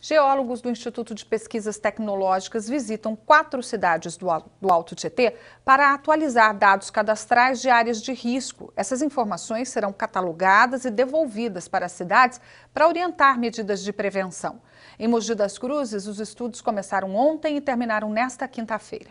Geólogos do Instituto de Pesquisas Tecnológicas visitam quatro cidades do, Alto Tietê para atualizar dados cadastrais de áreas de risco. Essas informações serão catalogadas e devolvidas para as cidades para orientar medidas de prevenção. Em Mogi das Cruzes, os estudos começaram ontem e terminaram nesta quinta-feira.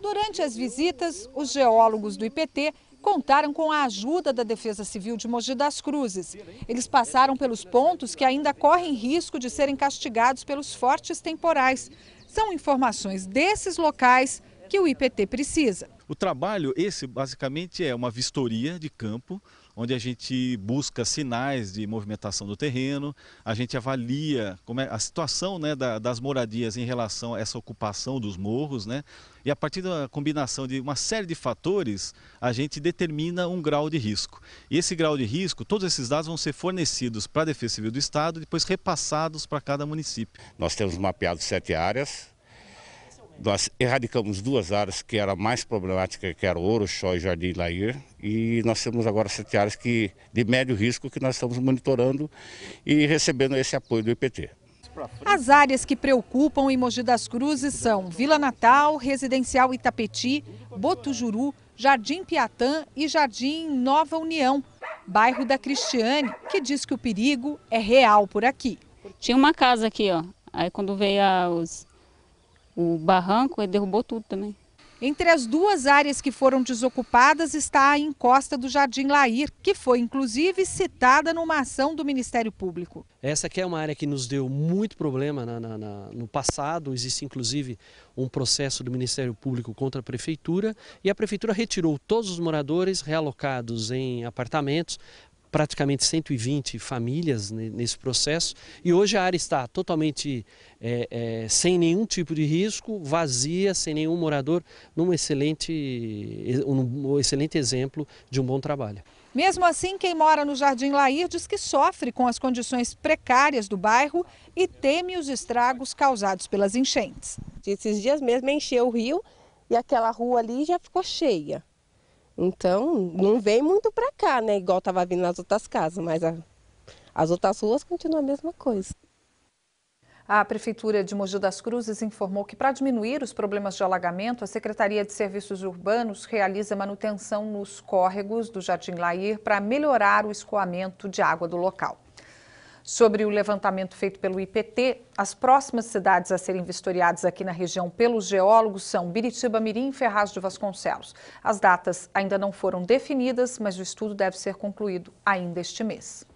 Durante as visitas, os geólogos do IPT contaram com a ajuda da Defesa Civil de Mogi das Cruzes. Eles passaram pelos pontos que ainda correm risco de serem castigados pelos fortes temporais. São informações desses locais que o IPT precisa. O trabalho, esse basicamente é uma vistoria de campo, onde a gente busca sinais de movimentação do terreno, a gente avalia como é a situação né, da, das moradias em relação a essa ocupação dos morros, né? E a partir da combinação de uma série de fatores, a gente determina um grau de risco. E esse grau de risco, todos esses dados vão ser fornecidos para a Defesa Civil do Estado, depois repassados para cada município. Nós temos mapeado sete áreas, nós erradicamos duas áreas que era mais problemática, que era Orochó e Jardim Lair, e nós temos agora sete áreas que, de médio risco que nós estamos monitorando e recebendo esse apoio do IPT. As áreas que preocupam em Mogi das Cruzes são Vila Natal, Residencial Itapeti, Botujuru, Jardim Piatã e Jardim Nova União, bairro da Cristiane, que diz que o perigo é real por aqui. Tinha uma casa aqui, ó. Aí quando veio os, o barranco, ele derrubou tudo também. Entre as duas áreas que foram desocupadas está a encosta do Jardim Lair, que foi inclusive citada numa ação do Ministério Público. Essa aqui é uma área que nos deu muito problema na, na, na, no passado, existe inclusive um processo do Ministério Público contra a Prefeitura e a Prefeitura retirou todos os moradores realocados em apartamentos, praticamente 120 famílias nesse processo e hoje a área está totalmente é, é, sem nenhum tipo de risco, vazia, sem nenhum morador, num excelente, um excelente exemplo de um bom trabalho. Mesmo assim, quem mora no Jardim Lair diz que sofre com as condições precárias do bairro e teme os estragos causados pelas enchentes. Esses dias mesmo encheu o rio e aquela rua ali já ficou cheia. Então, não vem muito para cá, né? Igual estava vindo nas outras casas, mas a, as outras ruas continuam a mesma coisa. A Prefeitura de Mogi das Cruzes informou que, para diminuir os problemas de alagamento, a Secretaria de Serviços Urbanos realiza manutenção nos córregos do Jardim Lair para melhorar o escoamento de água do local. Sobre o levantamento feito pelo IPT, as próximas cidades a serem vistoriadas aqui na região pelos geólogos são Biritiba, Mirim e Ferraz de Vasconcelos. As datas ainda não foram definidas, mas o estudo deve ser concluído ainda este mês.